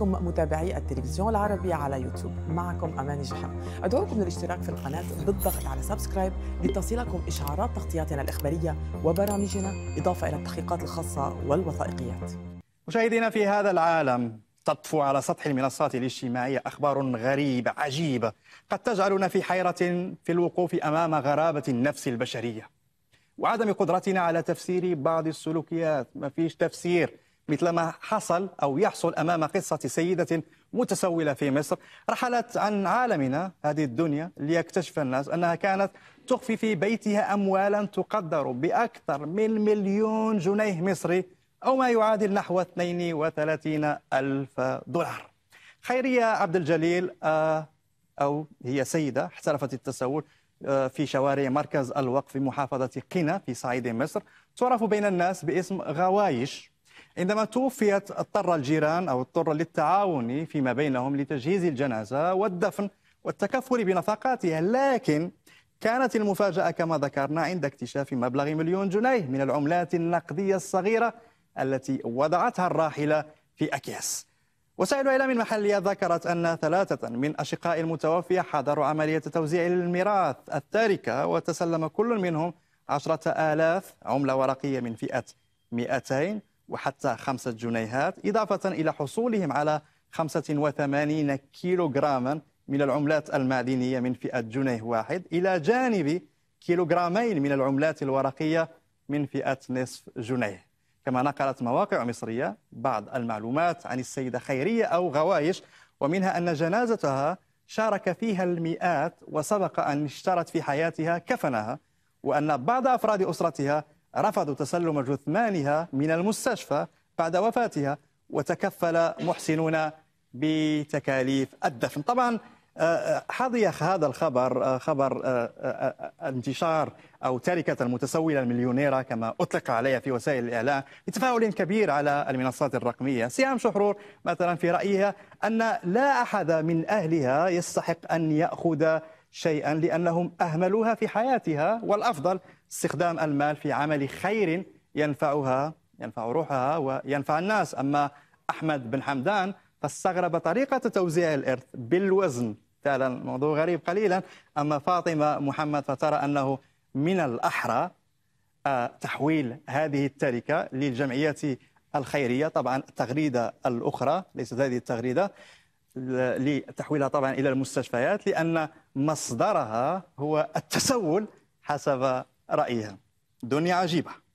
لكم متابعي التلفزيون العربي على يوتيوب معكم أماني جحا أدعوكم للاشتراك في القناة بالضغط على سبسكرايب لتصلكم إشعارات تغطياتنا الإخبارية وبرامجنا إضافة إلى التحقيقات الخاصة والوثائقيات مشاهدينا في هذا العالم تطفو على سطح المنصات الاجتماعية أخبار غريبة عجيبة قد تجعلنا في حيرة في الوقوف أمام غرابة النفس البشرية وعدم قدرتنا على تفسير بعض السلوكيات ما فيش تفسير مثل ما حصل أو يحصل أمام قصة سيدة متسولة في مصر رحلت عن عالمنا هذه الدنيا ليكتشف الناس أنها كانت تخفي في بيتها أموالا تقدر بأكثر من مليون جنيه مصري أو ما يعادل نحو 32 ألف دولار خيرية عبد الجليل آه، أو هي سيدة احترفت التسول آه، في شوارع مركز الوقف في محافظة قنا في صعيد مصر تعرف بين الناس باسم غوايش عندما توفيت اضطر الجيران أو اضطر للتعاون فيما بينهم لتجهيز الجنازة والدفن والتكفل بنفقاتها لكن كانت المفاجأة كما ذكرنا عند اكتشاف مبلغ مليون جنيه من العملات النقدية الصغيرة التي وضعتها الراحلة في أكياس وسائل إعلام محلية ذكرت أن ثلاثة من أشقاء المتوفي حضروا عملية توزيع الميراث التاركة وتسلم كل منهم عشرة آلاف عملة ورقية من فئة 200 وحتى خمسة جنيهات إضافة إلى حصولهم على 85 كيلوغراما من العملات المعدنية من فئة جنيه واحد إلى جانب كيلوغرامين من العملات الورقية من فئة نصف جنيه كما نقلت مواقع مصرية بعض المعلومات عن السيدة خيرية أو غوايش ومنها أن جنازتها شارك فيها المئات وسبق أن اشترت في حياتها كفنها وأن بعض أفراد أسرتها رفضوا تسلم جثمانها من المستشفى بعد وفاتها وتكفل محسنون بتكاليف الدفن طبعا آه، آه، حظي هذا الخبر آه، خبر انتشار او تركه المتسوله المليونيره كما اطلق عليها في وسائل الاعلام بتفاعل كبير على المنصات الرقميه، سهام شحرور مثلا في رايها ان لا احد من اهلها يستحق ان ياخذ شيئا لأنهم أهملوها في حياتها والأفضل استخدام المال في عمل خير ينفعها ينفع روحها وينفع الناس أما أحمد بن حمدان فاستغرب طريقة توزيع الإرث بالوزن فعلا موضوع غريب قليلا أما فاطمة محمد فترى أنه من الأحرى آه، تحويل هذه التركة للجمعية الخيرية طبعا التغريدة الأخرى ليست هذه التغريدة لتحويلها طبعا الى المستشفيات لان مصدرها هو التسول حسب رايها دنيا عجيبه